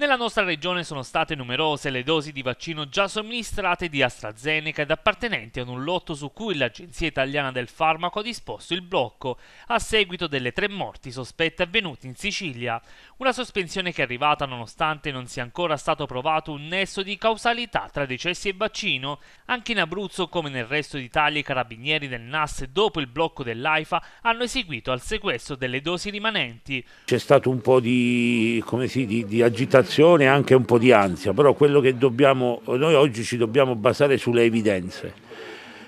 Nella nostra regione sono state numerose le dosi di vaccino già somministrate di AstraZeneca ed appartenenti ad un lotto su cui l'Agenzia Italiana del Farmaco ha disposto il blocco a seguito delle tre morti sospette avvenute in Sicilia, una sospensione che è arrivata nonostante non sia ancora stato provato un nesso di causalità tra decessi e vaccino. Anche in Abruzzo, come nel resto d'Italia, i carabinieri del NAS dopo il blocco dell'AIFA hanno eseguito al sequestro delle dosi rimanenti. C'è stato un po' di, di, di agitazione preoccupazione e anche un po' di ansia, però quello che dobbiamo, noi oggi ci dobbiamo basare sulle evidenze.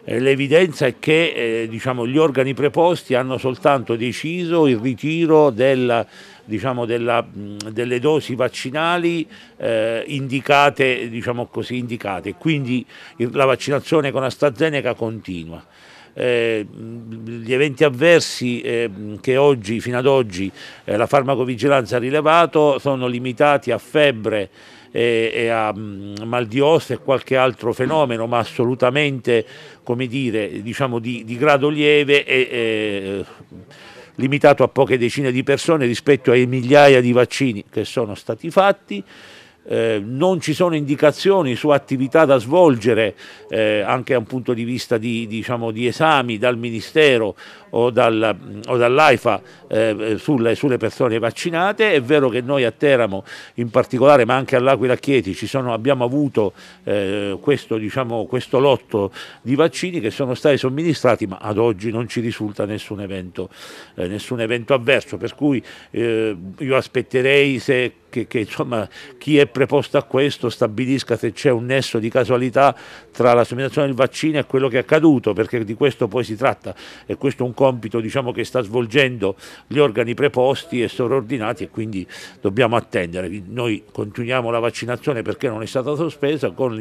Eh, l'evidenza è che eh, diciamo, gli organi preposti hanno soltanto deciso il ritiro del, diciamo, della, delle dosi vaccinali eh, indicate, diciamo così, indicate, quindi la vaccinazione con AstraZeneca continua. Eh, gli eventi avversi eh, che oggi, fino ad oggi eh, la farmacovigilanza ha rilevato sono limitati a febbre e, eh, e a mh, mm, mal di ossa e qualche altro fenomeno, ma assolutamente come dire, diciamo di, di grado lieve e, e limitato a poche decine di persone rispetto ai migliaia di vaccini che sono stati fatti eh, non ci sono indicazioni su attività da svolgere eh, anche da un punto di vista di, diciamo, di esami dal Ministero o, dal, o dall'AIFA eh, sulle, sulle, persone vaccinate. È vero che noi a Teramo in particolare ma anche all'Aquila Chieti ci sono, abbiamo avuto eh, questo, diciamo, questo, lotto di vaccini che sono stati somministrati ma ad oggi non ci risulta nessun evento, eh, nessun evento avverso per cui eh, io aspetterei se, che, che insomma, chi è preposto a questo stabilisca se c'è un nesso di casualità tra la somministrazione del vaccino e quello che è accaduto, perché di questo poi si tratta e questo è un compito diciamo, che sta svolgendo gli organi preposti e sovraordinati e quindi dobbiamo attendere. Noi continuiamo la vaccinazione perché non è stata sospesa con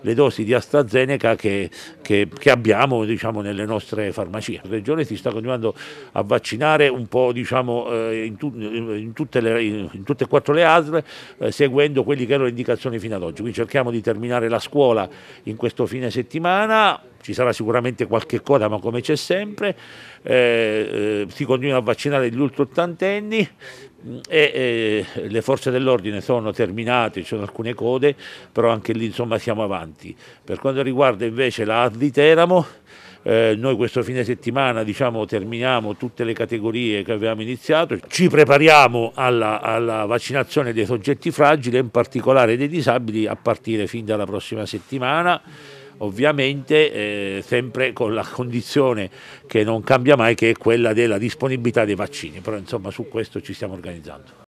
le dosi di AstraZeneca che, che, che abbiamo diciamo, nelle nostre farmacie. La Regione si sta continuando a vaccinare un po' diciamo, eh, in, tu, in, tutte le, in, tutte e quattro le ASL eh, seguendo quelle che erano le indicazioni fino ad oggi. Quindi cerchiamo di terminare la scuola in questo fine settimana, ci sarà sicuramente qualche coda, ma come c'è sempre, eh, eh, si continua a vaccinare gli ultraottantenni mm, e eh, le forze dell'ordine sono terminate, ci sono alcune code, però anche lì insomma siamo avanti. Per quanto riguarda invece la AS di Teramo, eh, noi questo fine settimana diciamo, terminiamo tutte le categorie che avevamo iniziato, ci prepariamo alla, alla vaccinazione dei soggetti fragili e in particolare dei disabili a partire fin dalla prossima settimana ovviamente eh, sempre con la condizione che non cambia mai che è quella della disponibilità dei vaccini, però insomma su questo ci stiamo organizzando.